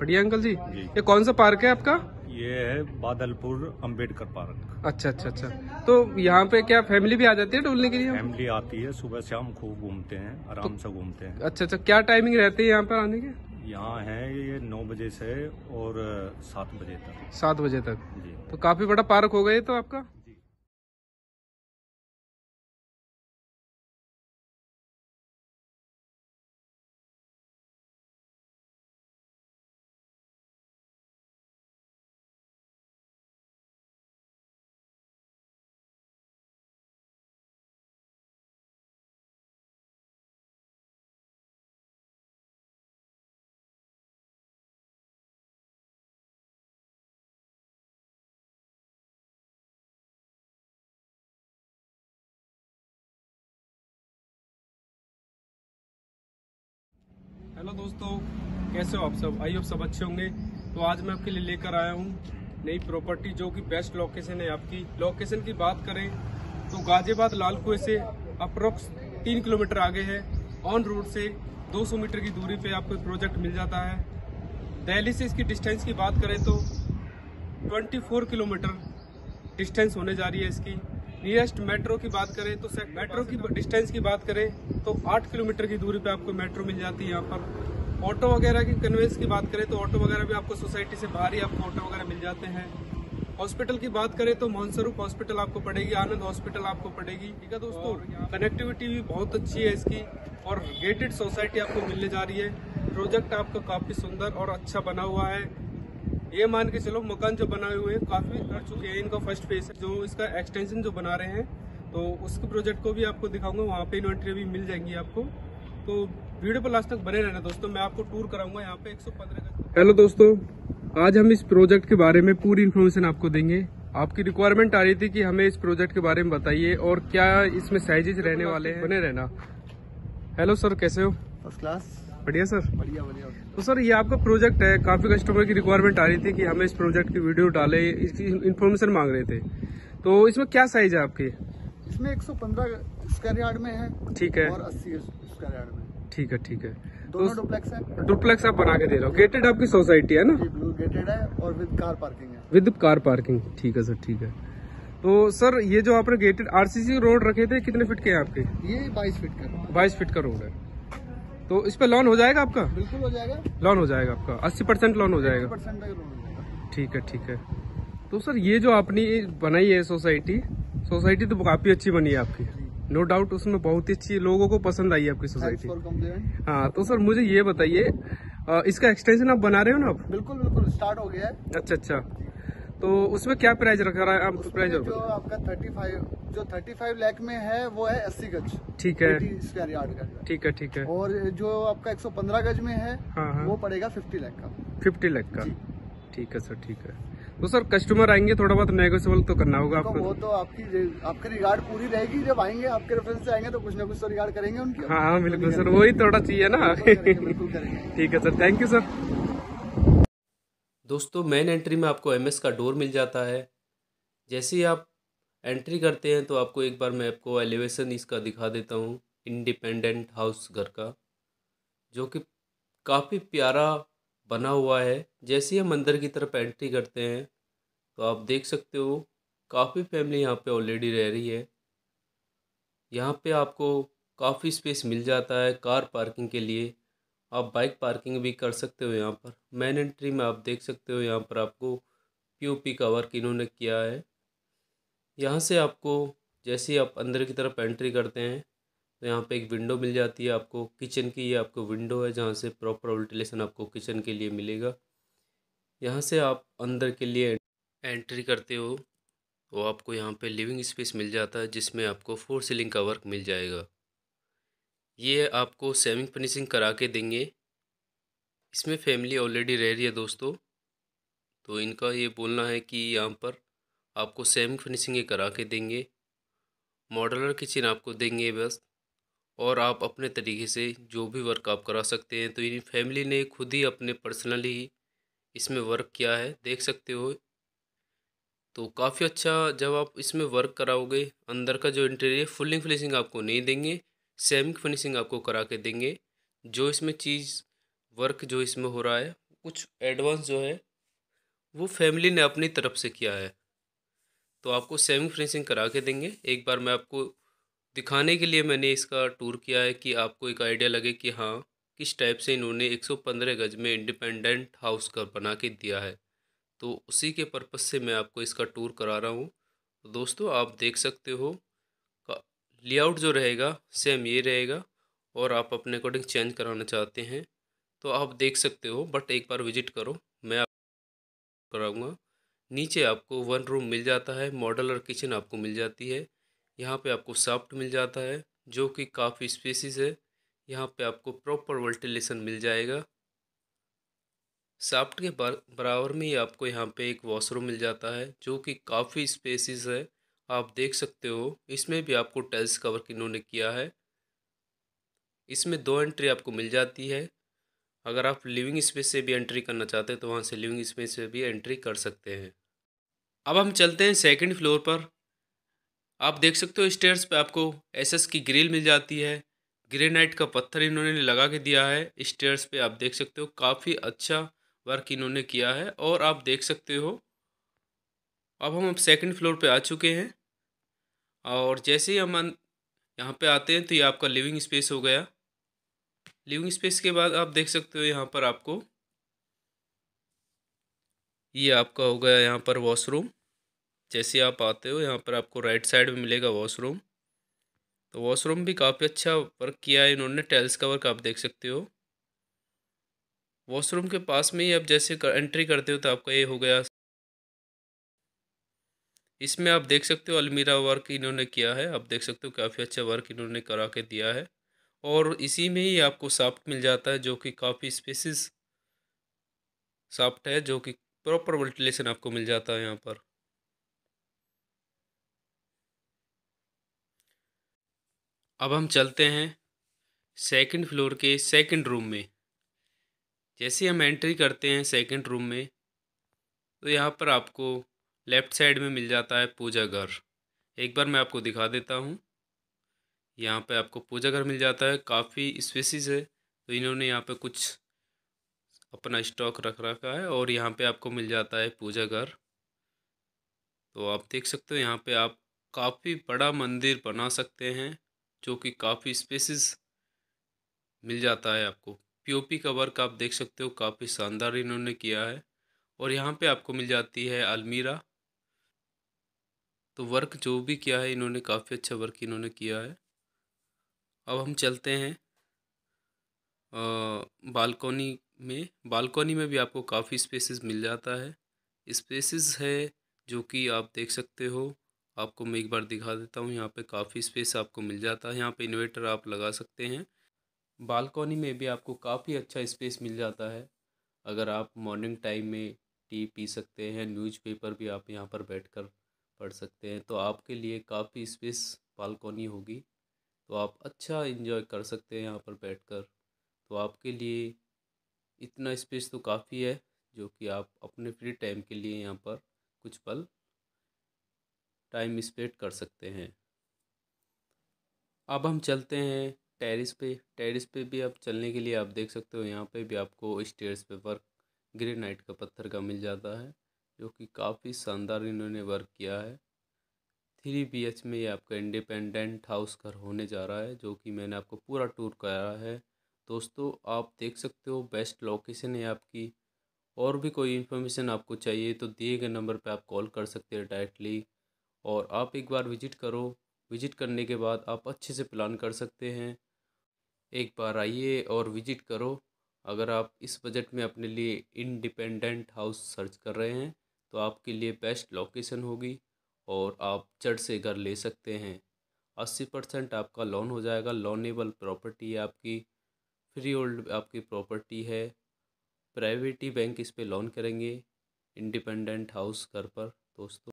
बढ़िया अंकल जी ये कौन सा पार्क है आपका ये है बादलपुर अंबेडकर पार्क अच्छा अच्छा अच्छा तो यहाँ पे क्या फैमिली भी आ जाती है डोलने के लिए फैमिली आती है सुबह शाम खूब घूमते हैं आराम से घूमते हैं अच्छा अच्छा क्या टाइमिंग रहती है यहाँ पर आने की यहाँ है ये नौ बजे से और सात बजे तक सात बजे तक जी तो काफी बड़ा पार्क हो गए तो आपका दोस्तों कैसे हो आप सब आई आप सब अच्छे होंगे तो आज मैं आपके लिए लेकर आया हूँ नई प्रॉपर्टी जो कि बेस्ट लोकेशन है आपकी लोकेशन की बात करें तो गाजियाबाद लाल कुएं से अप्रोक्स तीन किलोमीटर आगे है ऑन रोड से 200 मीटर की दूरी पे आपको प्रोजेक्ट मिल जाता है दिल्ली से इसकी डिस्टेंस की बात करें तो ट्वेंटी किलोमीटर डिस्टेंस होने जा रही है इसकी नियरेस्ट मेट्रो की बात करें तो मेट्रो की डिस्टेंस की बात करें तो 8 किलोमीटर की दूरी पे आपको मेट्रो मिल जाती है यहाँ पर ऑटो वगैरह की कन्वेंस की बात करें तो ऑटो वगैरह भी आपको सोसाइटी से बाहर ही आपको ऑटो वगैरह मिल जाते हैं हॉस्पिटल की बात करें तो मोहनस्वरूप हॉस्पिटल आपको पड़ेगी आनंद हॉस्पिटल आपको पड़ेगी ठीक है दोस्तों कनेक्टिविटी भी बहुत अच्छी है इसकी और गेटेड सोसाइटी आपको मिलने जा रही है प्रोजेक्ट आपका काफ़ी सुंदर और अच्छा बना हुआ है ये मान के चलो मकान जो बनाए हुए हैं काफ़ी कर चुके हैं इनका फर्स्ट फेज जो इसका एक्सटेंशन जो बना रहे हैं तो उसके प्रोजेक्ट को भी आपको दिखाऊंगा वहाँ पे इन्वेंट्री भी मिल जाएंगी आपको तो वीडियो पर लास्ट तक बने रहना दोस्तों मैं आपको टूर कराऊंगा यहाँ पे एक पंद्रह हेलो दोस्तों आज हम इस प्रोजेक्ट के बारे में पूरी इन्फॉर्मेशन आपको देंगे आपकी रिक्वायरमेंट आ रही थी कि हमें इस प्रोजेक्ट के बारे में बताइए और क्या इसमें साइजेज रहने वाले हैं बने रहना हेलो सर कैसे हो फर्स्ट क्लास बढ़िया सर बढ़िया बढ़िया तो सर ये आपका प्रोजेक्ट है काफ़ी कस्टमर की रिक्वायरमेंट आ रही थी कि हमें इस प्रोजेक्ट की वीडियो डाले इसकी इन्फॉर्मेशन मांग रहे थे तो इसमें क्या साइज है आपके इसमें एक सौ पंद्रह स्क्वायर यार्ड में है ठीक है और अस्सी स्क्वायर यार्ड में ठीक है ठीक है दोनों डुप्लेक्स है डुप्लेक्स आप बना के दे रहे हो गेटेड आपकी सोसाइटी है ना गेटेड है और विद कार पार्किंग है विद कार पार्किंग ठीक है सर ठीक है तो सर ये जो आपने गेटेड आरसीसी रोड रखे थे कितने फिट के हैं आपके ये 22 फिट का बाईस फिट का रोड है तो इस पे लोन हो जाएगा आपका बिल्कुल हो जाएगा लोन हो जाएगा आपका अस्सी परसेंट लोन हो जाएगा ठीक है ठीक है तो सर ये जो आपने बनाई है सोसाइटी सोसाइटी तो काफ़ी अच्छी बनी है आपकी नो डाउट उसमें बहुत ही अच्छी लोगों को पसंद आई आपकी सोसाइटी हाँ तो सर मुझे ये बताइए इसका एक्सटेंशन आप बना रहे हो ना आप बिल्कुल बिल्कुल स्टार्ट हो गया है अच्छा अच्छा तो उसमें क्या प्राइस रखा रहा है आप प्राइस जो आपका 35 जो 35 लाख में है वो है अस्सी गज ठीक है स्क्वायर यार्ड का ठीक है ठीक है और जो आपका 115 गज में है हाँ हाँ। वो पड़ेगा 50 लाख का 50 लाख का ठीक है सर ठीक है तो सर कस्टमर आएंगे थोड़ा बहुत नेगोशियबल तो करना होगा तो आपको वो तो आपकी आपकी रिगार्ड पूरी रहेगी जब आएंगे आपके रेफरेंस से आएंगे तो कुछ ना कुछ तो रिगार्ड करेंगे उनकी हाँ हाँ बिल्कुल तो सर वही थोड़ा चाहिए ना ठीक है सर थैंक यू सर दोस्तों मेन एंट्री में आपको एम का डोर मिल जाता है जैसे ही आप एंट्री करते हैं तो आपको एक बार मैं आपको एलिवेशन इसका दिखा देता हूँ इंडिपेंडेंट हाउस घर का जो कि काफ़ी प्यारा बना हुआ है जैसे ही हम अंदर की तरफ एंट्री करते हैं तो आप देख सकते हो काफ़ी फैमिली यहाँ पे ऑलरेडी रह रही है यहाँ पे आपको काफ़ी स्पेस मिल जाता है कार पार्किंग के लिए आप बाइक पार्किंग भी कर सकते हो यहाँ पर मैन एंट्री में आप देख सकते हो यहाँ पर आपको पीओपी का वर्क इन्होंने किया है यहाँ से आपको जैसे आप अंदर की तरफ एंट्री करते हैं तो यहाँ पे एक विंडो मिल जाती है आपको किचन की ये आपको विंडो है जहाँ से प्रॉपर वेंटिलेशन आपको किचन के लिए मिलेगा यहाँ से आप अंदर के लिए एंट्री करते हो तो आपको यहाँ पे लिविंग स्पेस मिल जाता है जिसमें आपको फोर सीलिंग का वर्क मिल जाएगा ये आपको सेविंग फिनिशिंग करा के देंगे इसमें फैमिली ऑलरेडी रह रही है दोस्तों तो इनका ये बोलना है कि यहाँ पर आपको सेविंग फिनिशिंग ये करा के देंगे मॉडलर किचन आपको देंगे बस और आप अपने तरीके से जो भी वर्क आप करा सकते हैं तो इन फैमिली ने खुद ही अपने पर्सनली ही इसमें वर्क किया है देख सकते हो तो काफ़ी अच्छा जब आप इसमें वर्क कराओगे अंदर का जो इंटीरियर फुलिंग फिनिशिंग आपको नहीं देंगे सेमिक फिनिशिंग आपको करा के देंगे जो इसमें चीज़ वर्क जो इसमें हो रहा है कुछ एडवांस जो है वो फैमिली ने अपनी तरफ से किया है तो आपको सेमिक फिनिशिंग करा के देंगे एक बार मैं आपको दिखाने के लिए मैंने इसका टूर किया है कि आपको एक आइडिया लगे कि हाँ किस टाइप से इन्होंने 115 गज में इंडिपेंडेंट हाउस का बना के दिया है तो उसी के पर्पज़ से मैं आपको इसका टूर करा रहा हूँ तो दोस्तों आप देख सकते हो लेआउट जो रहेगा सेम ये रहेगा और आप अपने अकॉर्डिंग चेंज कराना चाहते हैं तो आप देख सकते हो बट एक बार विजिट करो मैं आप कराऊँगा नीचे आपको वन रूम मिल जाता है मॉडल और किचन आपको मिल जाती है यहाँ पे आपको साफ्ट मिल जाता है जो कि काफ़ी स्पेसिस है यहाँ पे आपको प्रॉपर वेंटिलेशन मिल जाएगा साफ्ट के बराबर में ही आपको यहाँ पे एक वॉशरूम मिल जाता है जो कि काफ़ी स्पेसिस है आप देख सकते हो इसमें भी आपको टाइल्स कवर इन्होंने किया है इसमें दो एंट्री आपको मिल जाती है अगर आप लिविंग स्पेस से भी एंट्री करना चाहते हैं तो वहाँ से लिविंग स्पेस से भी एंट्री कर सकते हैं अब हम चलते हैं सेकंड फ्लोर पर आप देख सकते हो स्टेयर्स पे आपको एसएस की ग्रिल मिल जाती है ग्रेनाइट का पत्थर इन्होंने लगा के दिया है स्टेयर्स पे आप देख सकते हो काफ़ी अच्छा वर्क इन्होंने किया है और आप देख सकते हो अब हम अब सेकेंड फ्लोर पे आ चुके हैं और जैसे ही हम यहाँ पे आते हैं तो ये आपका लिविंग स्पेस हो गया लिविंग स्पेस के बाद आप देख सकते हो यहाँ पर आपको ये आपका हो गया यहाँ पर वॉशरूम जैसे आप आते हो यहाँ पर आपको राइट साइड में मिलेगा वॉशरूम तो वॉशरूम भी काफ़ी अच्छा वर्क किया है इन्होंने टेल्स का वर्क आप देख सकते हो वॉशरूम के पास में ही आप जैसे कर, एंट्री करते हो तो आपका ये हो गया इसमें आप देख सकते हो अलमीरा वर्क इन्होंने किया है आप देख सकते हो काफ़ी अच्छा वर्क इन्होंने करा के दिया है और इसी में ही आपको साफ्ट मिल जाता है जो कि काफ़ी स्पेसिस साफ्ट है जो कि प्रॉपर वेंटिलेशन आपको मिल जाता है यहाँ पर अब हम चलते हैं सेकंड फ्लोर के सेकंड रूम में जैसे हम एंट्री करते हैं सेकंड रूम में तो यहाँ पर आपको लेफ़्ट साइड में मिल जाता है पूजा घर एक बार मैं आपको दिखा देता हूँ यहाँ पे आपको पूजा घर मिल जाता है काफ़ी स्पेसिस है तो इन्होंने यहाँ पे कुछ अपना स्टॉक रख रखा है और यहाँ पे आपको मिल जाता है पूजा घर तो आप देख सकते हो यहाँ पे आप काफ़ी बड़ा मंदिर बना सकते हैं जो कि काफ़ी स्पेसिस मिल जाता है आपको पीओपी का वर्क आप देख सकते हो काफ़ी शानदार इन्होंने किया है और यहाँ पे आपको मिल जाती है अलमीरा तो वर्क जो भी किया है इन्होंने काफ़ी अच्छा वर्क इन्होंने किया है अब हम चलते हैं बालकोनी में बालकोनी में भी आपको काफ़ी स्पेसेस मिल जाता है स्पेसेस है जो कि आप देख सकते हो आपको मैं एक बार दिखा देता हूँ यहाँ पे काफ़ी स्पेस आपको मिल जाता है यहाँ पे इन्वर्टर आप लगा सकते हैं बालकोनी में भी आपको काफ़ी अच्छा स्पेस मिल जाता है अगर आप मॉर्निंग टाइम में टी पी सकते हैं न्यूज़पेपर भी आप यहाँ पर बैठ कर पढ़ सकते हैं तो आपके लिए काफ़ी स्पेस बालकोनी होगी तो आप अच्छा इन्जॉय कर सकते हैं यहाँ पर बैठ कर तो आपके लिए इतना स्पेस तो काफ़ी है जो कि आप अपने फ्री टाइम के लिए यहाँ पर कुछ पल टाइम स्पेंड कर सकते हैं अब हम चलते हैं टेरिस पे टेरिस पे भी आप चलने के लिए आप देख सकते हो यहाँ पे भी आपको स्टेयर्स पे वर्क ग्रेनाइट का पत्थर का मिल जाता है जो कि काफ़ी शानदार इन्होंने वर्क किया है थ्री बी एच में ये आपका इंडिपेंडेंट हाउस घर होने जा रहा है जो कि मैंने आपको पूरा टूर कराया है दोस्तों आप देख सकते हो बेस्ट लोकेशन है आपकी और भी कोई इन्फॉर्मेशन आपको चाहिए तो दिए गए नंबर पे आप कॉल कर सकते हैं डायरेक्टली और आप एक बार विजिट करो विजिट करने के बाद आप अच्छे से प्लान कर सकते हैं एक बार आइए और विजिट करो अगर आप इस बजट में अपने लिए इंडिपेंडेंट हाउस सर्च कर रहे हैं तो आपके लिए बेस्ट लोकेशन होगी और आप चढ़ से घर ले सकते हैं अस्सी परसेंट आपका लोन हो जाएगा लोनेबल प्रॉपर्टी है आपकी फ्री होल्ड आपकी प्रॉपर्टी है प्राइवेट ही बैंक इस पर लोन करेंगे इंडिपेंडेंट हाउस घर पर दोस्तों